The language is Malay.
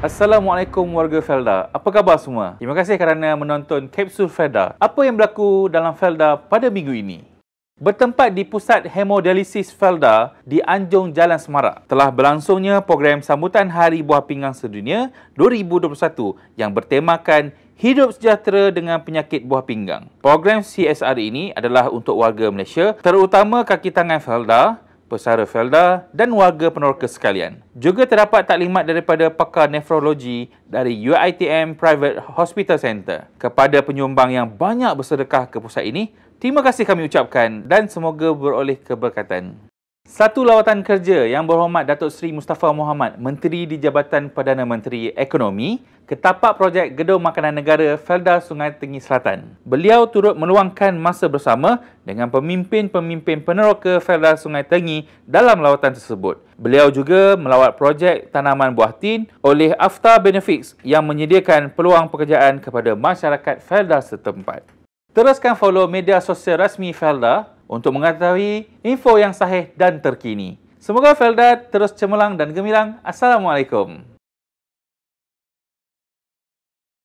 Assalamualaikum warga Felda. Apa khabar semua? Terima kasih kerana menonton Kapsul Felda. Apa yang berlaku dalam Felda pada minggu ini? Bertempat di Pusat Hemodialisis Felda di Anjung Jalan Semarak, telah berlangsungnya program sambutan Hari Buah Pinggang Sedunia 2021 yang bertemakan Hidup sejahtera dengan penyakit buah pinggang. Program CSR ini adalah untuk warga Malaysia, terutama kaki tangan Felda pesara Felda dan warga peneroka sekalian. Juga terdapat taklimat daripada pakar nefrologi dari UITM Private Hospital Center. Kepada penyumbang yang banyak bersedekah ke pusat ini, terima kasih kami ucapkan dan semoga beroleh keberkatan. Satu lawatan kerja yang berhormat Datuk Seri Mustafa Muhammad, Menteri di Jabatan Perdana Menteri Ekonomi, ke tapak projek Gedung Makanan Negara Felda Sungai Tengi Selatan. Beliau turut meluangkan masa bersama dengan pemimpin-pemimpin peneroka Felda Sungai Tengi dalam lawatan tersebut. Beliau juga melawat projek tanaman buah tin oleh Afta Benefits yang menyediakan peluang pekerjaan kepada masyarakat Felda setempat. Teruskan follow media sosial rasmi Felda untuk mengetahui info yang sahih dan terkini. Semoga Felda terus cemerlang dan gemilang. Assalamualaikum.